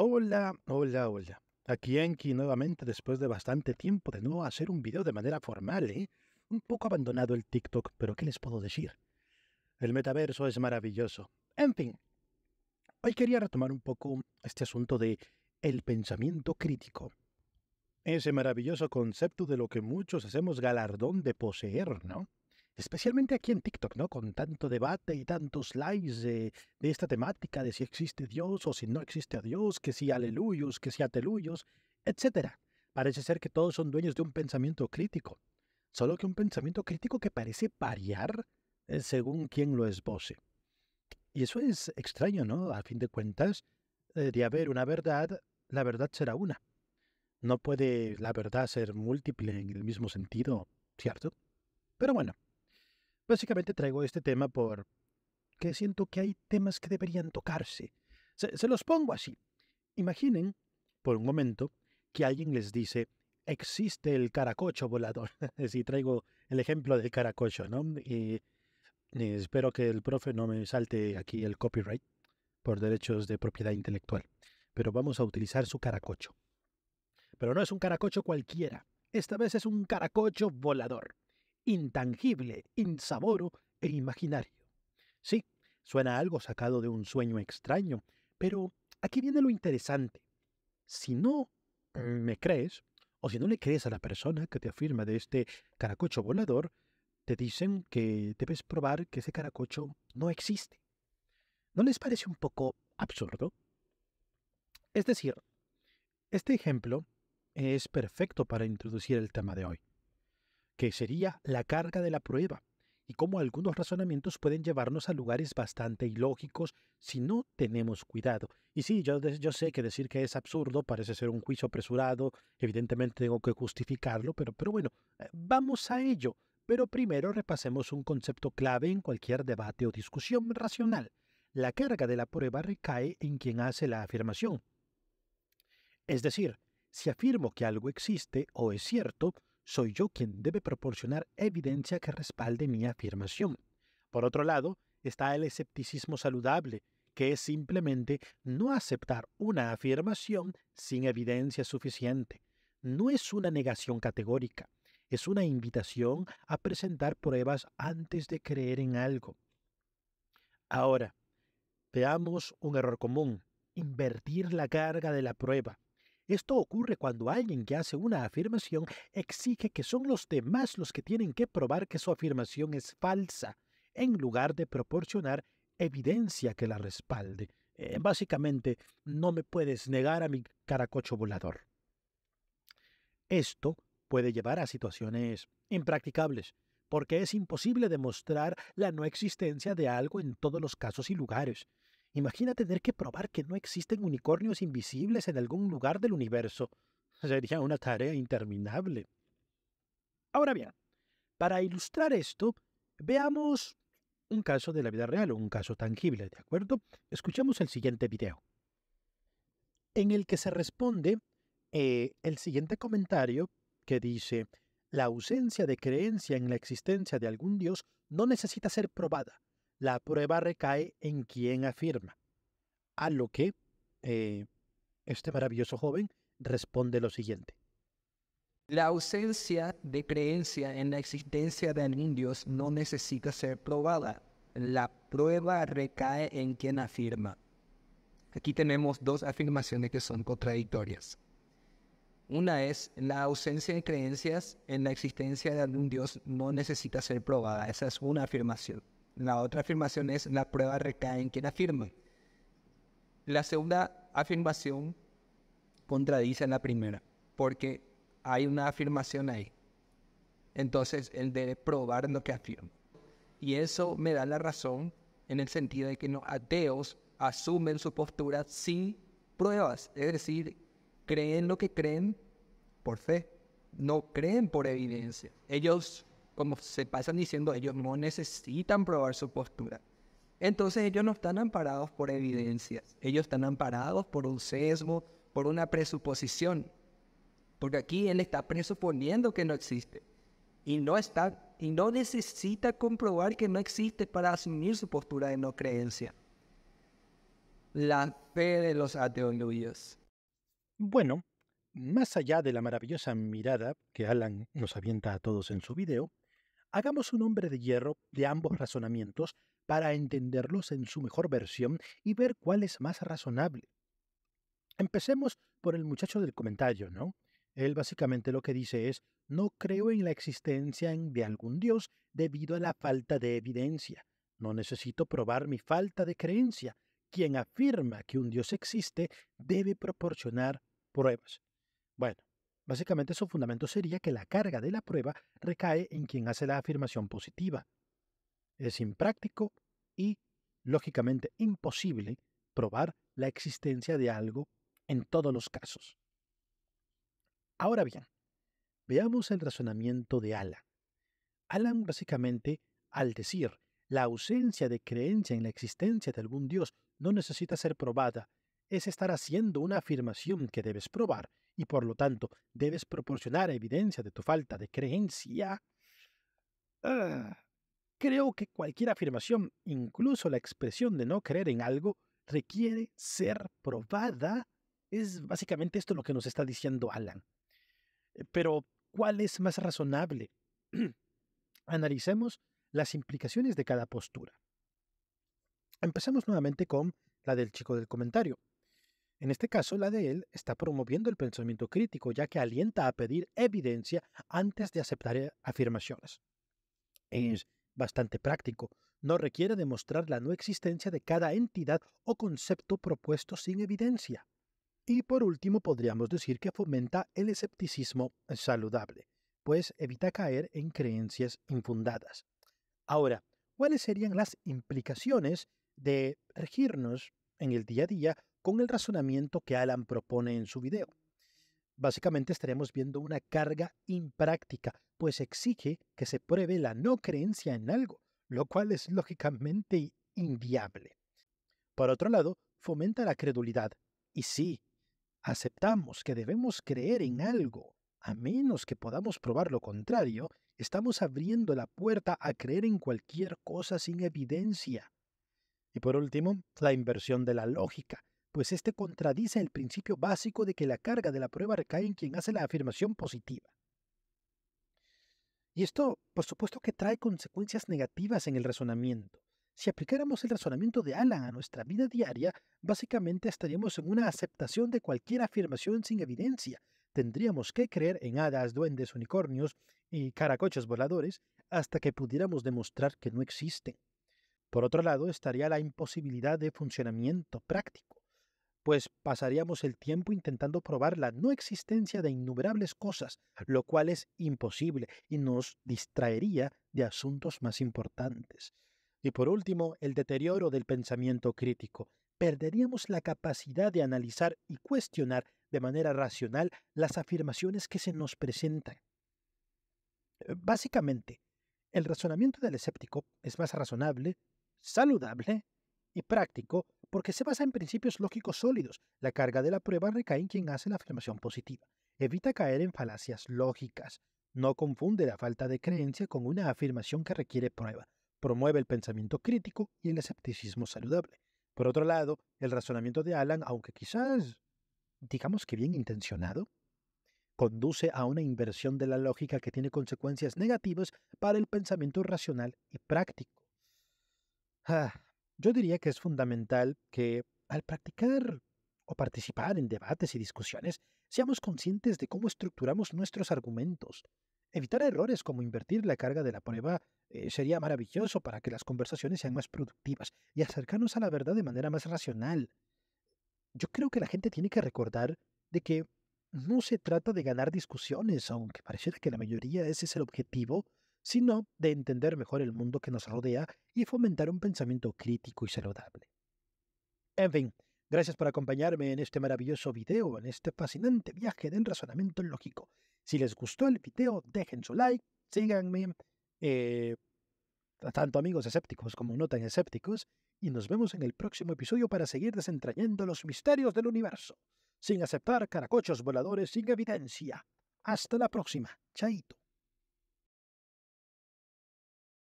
Hola, hola, hola. Aquí Enki nuevamente después de bastante tiempo de nuevo hacer un video de manera formal, ¿eh? Un poco abandonado el TikTok, pero ¿qué les puedo decir? El metaverso es maravilloso. En fin, hoy quería retomar un poco este asunto de el pensamiento crítico. Ese maravilloso concepto de lo que muchos hacemos galardón de poseer, ¿no? especialmente aquí en TikTok, ¿no? Con tanto debate y tantos likes de, esta temática de si existe Dios o si no existe a Dios, que si aleluyos, que si ateluyos, etcétera. Parece ser que todos son dueños de un pensamiento crítico, solo que un pensamiento crítico que parece variar eh, según quien lo esboce. Y eso es extraño, ¿no? A fin de cuentas, eh, de haber una verdad, la verdad será una. No puede la verdad ser múltiple en el mismo sentido, ¿cierto? Pero bueno, Básicamente traigo este tema por que siento que hay temas que deberían tocarse. Se, los pongo así. Imaginen, por un momento, que alguien les dice, existe el caracocho volador. si traigo el ejemplo del caracocho, ¿no? Y, y espero que el profe no me salte aquí el copyright por derechos de propiedad intelectual. Pero vamos a utilizar su caracocho. Pero no es un caracocho cualquiera. Esta vez es un caracocho volador intangible, insaboro e imaginario. Sí, suena algo sacado de un sueño extraño, pero aquí viene lo interesante. Si no mm, me crees, o si no le crees a la persona que te afirma de este caracocho volador, te dicen que debes probar que ese caracocho no existe. ¿No les parece un poco absurdo? Es decir, este ejemplo es perfecto para introducir el tema de hoy que sería la carga de la prueba y cómo algunos razonamientos pueden llevarnos a lugares bastante ilógicos si no tenemos cuidado. Y sí, yo, yo sé que decir que es absurdo parece ser un juicio apresurado, evidentemente tengo que justificarlo, pero, pero bueno, eh, vamos a ello. Pero primero repasemos un concepto clave en cualquier debate o discusión racional. La carga de la prueba recae en quien hace la afirmación. Es decir, si afirmo que algo existe o es cierto, soy yo quien debe proporcionar evidencia que respalde mi afirmación. Por otro lado, está el escepticismo saludable, que es simplemente no aceptar una afirmación sin evidencia suficiente. No es una negación categórica, es una invitación a presentar pruebas antes de creer en algo. Ahora, veamos un error común, invertir la carga de la prueba. Esto ocurre cuando alguien que hace una afirmación exige que son los demás los que tienen que probar que su afirmación es falsa, en lugar de proporcionar evidencia que la respalde. Eh, básicamente, no me puedes negar a mi caracocho volador. Esto puede llevar a situaciones impracticables, porque es imposible demostrar la no existencia de algo en todos los casos y lugares. Imagina tener que probar que no existen unicornios invisibles en algún lugar del universo. Sería una tarea interminable. Ahora bien, para ilustrar esto, veamos un caso de la vida real o un caso tangible, ¿de acuerdo? Escuchemos el siguiente video, en el que se responde eh, el siguiente comentario que dice, la ausencia de creencia en la existencia de algún Dios no necesita ser probada, la prueba recae en quien afirma. A lo que eh, este maravilloso joven responde lo siguiente. La ausencia de creencia en la existencia de algún Dios no necesita ser probada. La prueba recae en quien afirma. Aquí tenemos dos afirmaciones que son contradictorias. Una es la ausencia de creencias en la existencia de algún Dios no necesita ser probada. Esa es una afirmación. La otra afirmación es la prueba recae en quien afirma. La segunda afirmación contradice a la primera, porque hay una afirmación ahí. Entonces él debe probar lo que afirma. Y eso me da la razón en el sentido de que los ateos asumen su postura sin pruebas, es decir, creen lo que creen por fe, no creen por evidencia. Ellos como se pasan diciendo, ellos no necesitan probar su postura. Entonces ellos no están amparados por evidencias, ellos están amparados por un sesgo, por una presuposición, porque aquí él está presuponiendo que no existe y no está y no necesita comprobar que no existe para asumir su postura de no creencia. La fe de los ateoludios. Bueno, más allá de la maravillosa mirada que Alan nos avienta a todos en su video, Hagamos un hombre de hierro de ambos razonamientos para entenderlos en su mejor versión y ver cuál es más razonable. Empecemos por el muchacho del comentario, ¿no? Él básicamente lo que dice es, no creo en la existencia de algún Dios debido a la falta de evidencia. No necesito probar mi falta de creencia. Quien afirma que un Dios existe debe proporcionar pruebas. Bueno, Básicamente su fundamento sería que la carga de la prueba recae en quien hace la afirmación positiva. Es impráctico y, lógicamente, imposible probar la existencia de algo en todos los casos. Ahora bien, veamos el razonamiento de Alan. Alan básicamente, al decir la ausencia de creencia en la existencia de algún Dios no necesita ser probada, es estar haciendo una afirmación que debes probar y por lo tanto debes proporcionar evidencia de tu falta de creencia. Ah, creo que cualquier afirmación, incluso la expresión de no creer en algo, requiere ser probada. Es básicamente esto lo que nos está diciendo Alan. Eh, pero, ¿cuál es más razonable? Analicemos las implicaciones de cada postura. Empezamos nuevamente con la del chico del comentario. En este caso, la de él está promoviendo el pensamiento crítico, ya que alienta a pedir evidencia antes de aceptar eh, afirmaciones. Es bastante práctico. No requiere demostrar la no existencia de cada entidad o concepto propuesto sin evidencia. Y por último, podríamos decir que fomenta el escepticismo saludable, pues evita caer en creencias infundadas. Ahora, ¿cuáles serían las implicaciones de regirnos en el día a día con el razonamiento que Alan propone en su video. Básicamente estaremos viendo una carga impráctica, pues exige que se pruebe la no creencia en algo, lo cual es lógicamente inviable. Por otro lado, fomenta la credulidad. Y sí, aceptamos que debemos creer en algo, a menos que podamos probar lo contrario, estamos abriendo la puerta a creer en cualquier cosa sin evidencia. Y por último, la inversión de la lógica, pues este contradice el principio básico de que la carga de la prueba recae en quien hace la afirmación positiva. Y esto, por supuesto que trae consecuencias negativas en el razonamiento. Si aplicáramos el razonamiento de Alan a nuestra vida diaria, básicamente estaríamos en una aceptación de cualquier afirmación sin evidencia. Tendríamos que creer en hadas, duendes, unicornios y caracoches voladores hasta que pudiéramos demostrar que no existen. Por otro lado, estaría la imposibilidad de funcionamiento práctico pues pasaríamos el tiempo intentando probar la no existencia de innumerables cosas, lo cual es imposible y nos distraería de asuntos más importantes. Y por último, el deterioro del pensamiento crítico. Perderíamos la capacidad de analizar y cuestionar de manera racional las afirmaciones que se nos presentan. Eh, básicamente, el razonamiento del escéptico es más razonable, saludable y práctico porque se basa en principios lógicos sólidos. La carga de la prueba recae en quien hace la afirmación positiva. Evita caer en falacias lógicas. No confunde la falta de mm. creencia con una afirmación que requiere prueba. Promueve el pensamiento crítico y el escepticismo saludable. Por otro lado, el razonamiento de Alan, aunque quizás digamos que bien intencionado, conduce a una inversión de la lógica que tiene consecuencias negativas para el pensamiento racional y práctico. Ah, yo diría que es fundamental que al practicar o participar en debates y discusiones, seamos conscientes de cómo estructuramos nuestros argumentos. Evitar errores como invertir la carga de la prueba eh, sería maravilloso para que las conversaciones sean más productivas y acercarnos a la verdad de manera más racional. Yo creo que la gente tiene que recordar de que no se trata de ganar discusiones, aunque pareciera que la mayoría ese es el objetivo, sino de entender mejor el mundo que nos rodea y fomentar un pensamiento crítico y saludable. En fin, gracias por acompañarme en este maravilloso video, en este fascinante viaje de razonamiento lógico. Si les gustó el video, dejen su like, síganme, eh, tanto amigos escépticos como no tan escépticos, y nos vemos en el próximo episodio para seguir desentrañando los misterios del universo, sin aceptar caracochos voladores sin evidencia. Hasta la próxima. Chaito.